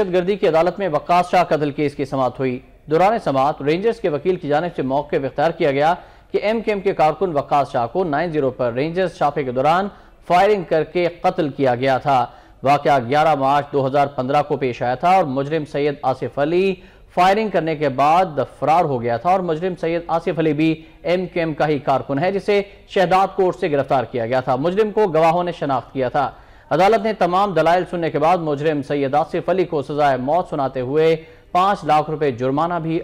दहशतगर्दी की अदालत में वक्स शाह कतल केस की समाप्त हुई दौरान समात रेंजर्स के वकील की जानब से मौके अख्तियार किया गया कि एम के एम के कारकुन वक्स शाह को नाइन जीरो पर रेंजर्स छापे के दौरान फायरिंग करके कत्ल किया गया था वाक़ ग्यारह मार्च दो हजार पंद्रह को पेश आया था और मुजरिम सैयद आसिफ अली फायरिंग करने के बाद फरार हो गया था और मुजरिम सैयद आसिफ अली भी एम के एम का ही कारकुन है जिसे शहदाद कोर्ट से गिरफ्तार किया गया था मुजरिम को गवाहों ने शनाख्त किया था अदालत ने तमाम दलाइल सुनने के बाद मुजरिम सैयद आसिफ अली को सजाए मौत सुनाते हुए पांच लाख रुपए जुर्माना भी